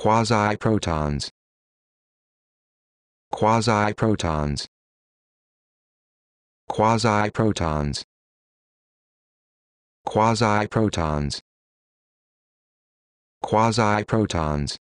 quasi-protons quasi-protons quasi-protons quasi-protons quasi-protons